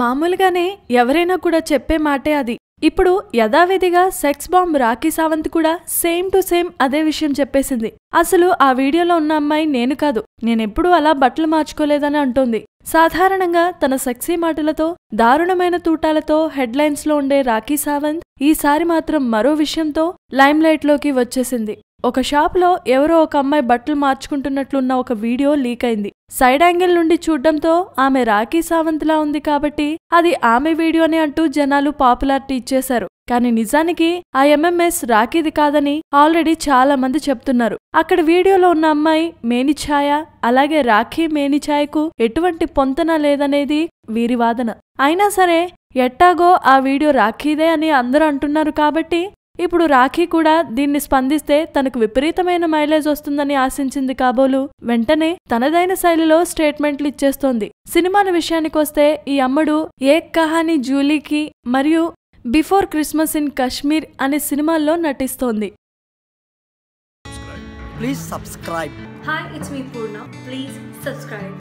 మామూలుగానే ఎవరైనా కూడా చెప్పే మాటే అది ఇప్పుడు యథావిధిగా సెక్స్ బాంబ్ రాఖీ సావంత్ కూడా సేమ్ టు సేమ్ అదే విషయం చెప్పేసింది అసలు ఆ వీడియోలో ఉన్న అమ్మాయి నేను కాదు నేనెప్పుడూ అలా బట్టలు మార్చుకోలేదని అంటోంది సాధారణంగా తన సెక్సీ మాటలతో దారుణమైన తూటాలతో హెడ్లైన్స్లో ఉండే రాఖీ సావంత్ ఈసారి మాత్రం మరో విషయంతో లైమ్లైట్లోకి వచ్చేసింది ఒక షాప్లో ఎవరో ఒక అమ్మాయి బట్టలు మార్చుకుంటున్నట్లున్న ఒక వీడియో లీక్ అయింది సైడ్ యాంగిల్ నుండి చూడడంతో ఆమె రాఖీ సావంత్లా ఉంది కాబట్టి అది ఆమె వీడియోనే అంటూ జనాలు పాపులారిటీ ఇచ్చేశారు కానీ నిజానికి ఆ ఎంఎంఎస్ రాఖీది కాదని ఆల్రెడీ చాలా మంది చెప్తున్నారు అక్కడ వీడియోలో ఉన్న అమ్మాయి మేనిఛాయ అలాగే రాఖీ మేనిఛాయకు ఎటువంటి పొంతన లేదనేది వీరి వాదన అయినా సరే ఎట్టాగో ఆ వీడియో రాఖీదే అని అందరూ అంటున్నారు కాబట్టి ఇప్పుడు రాఖీ కూడా దీన్ని స్పందిస్తే తనకు విపరీతమైన మైలేజ్ వస్తుందని ఆశించింది కాబోలు వెంటనే తనదైన శైలిలో స్టేట్మెంట్లు ఇచ్చేస్తోంది సినిమాల విషయానికొస్తే ఈ అమ్మడు ఏక్ కహాని జూలీకి మరియు బిఫోర్ క్రిస్మస్ ఇన్ కశ్మీర్ అనే సినిమాల్లో నటిస్తోంది ప్లీజ్